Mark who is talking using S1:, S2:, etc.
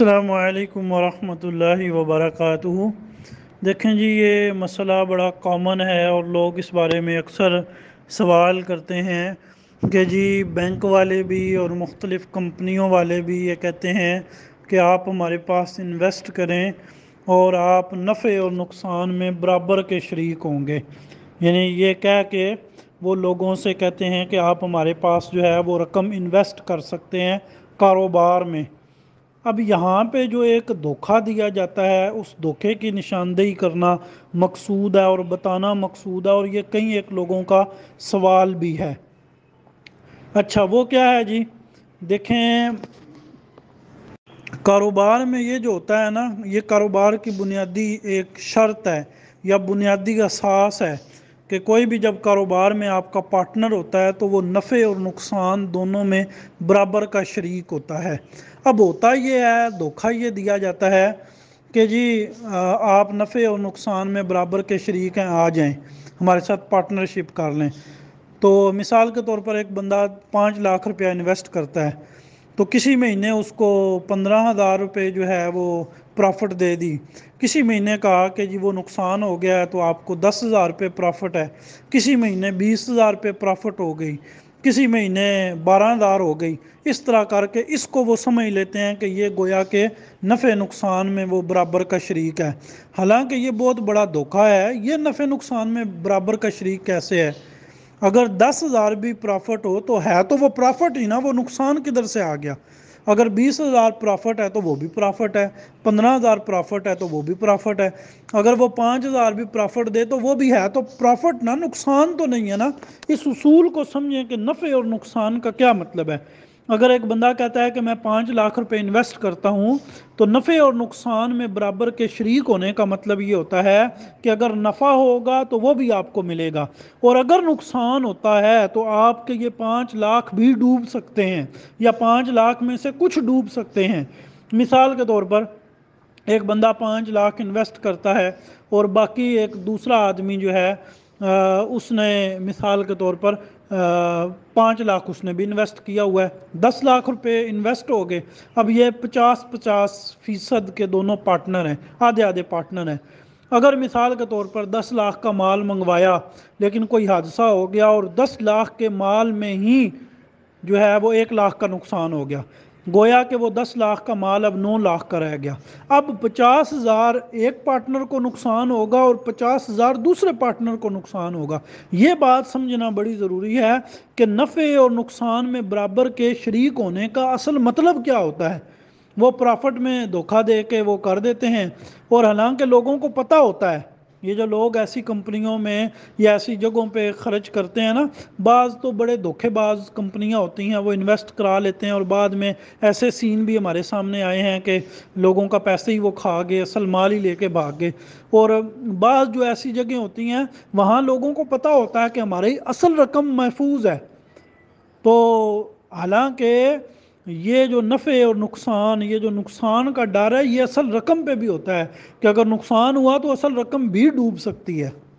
S1: अल्लाम वरहमतुल्लाहि वर्क देखें जी ये मसला बड़ा कॉमन है और लोग इस बारे में अक्सर सवाल करते हैं कि जी बैंक वाले भी और मुख्तलिफ़ कंपनियों वाले भी ये कहते हैं कि आप हमारे पास इन्वेस्ट करें और आप नफ़े और नुकसान में बराबर के शरीक होंगे यानी ये कह के वो लोगों से कहते हैं कि आप हमारे पास जो है वो रकम इन्वेस्ट कर सकते हैं कारोबार में अब यहाँ पे जो एक धोखा दिया जाता है उस धोखे की निशानदेही करना मकसूद है और बताना मकसूद है और ये कई एक लोगों का सवाल भी है अच्छा वो क्या है जी देखें कारोबार में ये जो होता है ना ये कारोबार की बुनियादी एक शर्त है या बुनियादी असास है कि कोई भी जब कारोबार में आपका पार्टनर होता है तो वो नफ़े और नुकसान दोनों में बराबर का शरीक होता है अब होता ये है धोखा ये दिया जाता है कि जी आप नफ़े और नुकसान में बराबर के शरीक हैं आ जाएं हमारे साथ पार्टनरशिप कर लें तो मिसाल के तौर पर एक बंदा पाँच लाख रुपया इन्वेस्ट करता है तो किसी महीने उसको पंद्रह हज़ार रुपये जो है वो प्रॉफिट दे दी किसी महीने कहा कि जी वो नुकसान हो गया है तो आपको दस हज़ार रुपये प्रॉफिट है किसी महीने बीस हज़ार रुपये प्रॉफिट हो गई किसी महीने बारह हज़ार हो गई इस तरह करके इसको वो समझ लेते हैं कि ये गोया के नफ़े नुकसान में वो बराबर का शरीक है हालांकि ये बहुत बड़ा धोखा है ये नफ़े नुकसान में बराबर का शरीक कैसे है अगर दस हज़ार भी प्रॉफिट हो तो है तो वो प्रॉफिट ही ना वो नुकसान किधर से आ गया अगर बीस हज़ार प्रॉफिट है तो वो भी प्रॉफिट है पंद्रह हज़ार प्रॉफिट है तो वो भी प्रॉफिट है अगर वो पाँच हज़ार भी प्रॉफिट दे तो वो भी है तो प्रॉफिट ना नुकसान तो नहीं है ना इस उसूल को समझें कि नफ़े और नुकसान का क्या मतलब है अगर एक बंदा कहता है कि मैं पाँच लाख रुपए इन्वेस्ट करता हूँ तो नफ़े और नुकसान में बराबर के शरीक होने का मतलब ये होता है कि अगर नफ़ा होगा तो वो भी आपको मिलेगा और अगर नुकसान होता है तो आपके ये पाँच लाख भी डूब सकते हैं या पाँच लाख में से कुछ डूब सकते हैं मिसाल के तौर पर एक बंदा पाँच लाख इन्वेस्ट करता है और बाकी एक दूसरा आदमी जो है उसने मिसाल के तौर पर पाँच लाख उसने भी इन्वेस्ट किया हुआ है दस लाख रुपए इन्वेस्ट हो गए अब ये पचास पचास फीसद के दोनों पार्टनर हैं आधे आधे पार्टनर हैं अगर मिसाल के तौर पर दस लाख का माल मंगवाया लेकिन कोई हादसा हो गया और दस लाख के माल में ही जो है वो एक लाख का नुकसान हो गया गोया कि वो दस लाख का माल अब नौ लाख का रह गया अब पचास हज़ार एक पार्टनर को नुकसान होगा और पचास हज़ार दूसरे पार्टनर को नुकसान होगा ये बात समझना बड़ी ज़रूरी है कि नफ़े और नुकसान में बराबर के शरीक होने का असल मतलब क्या होता है वो प्रॉफिट में धोखा दे के वो कर देते हैं और हालांकि लोगों को पता होता है ये जो लोग ऐसी कंपनियों में या ऐसी जगहों पे खर्च करते हैं ना बाज़ तो बड़े धोखेबाज कंपनियां होती हैं वो इन्वेस्ट करा लेते हैं और बाद में ऐसे सीन भी हमारे सामने आए हैं कि लोगों का पैसे ही वो खा गए असल माल ही लेके भाग गए और बाज़ जो ऐसी जगह होती हैं वहाँ लोगों को पता होता है कि हमारी असल रकम महफूज है तो हालांकि ये जो नफ़े और नुकसान ये जो नुकसान का डर है ये असल रकम पे भी होता है कि अगर नुकसान हुआ तो असल रकम भी डूब सकती है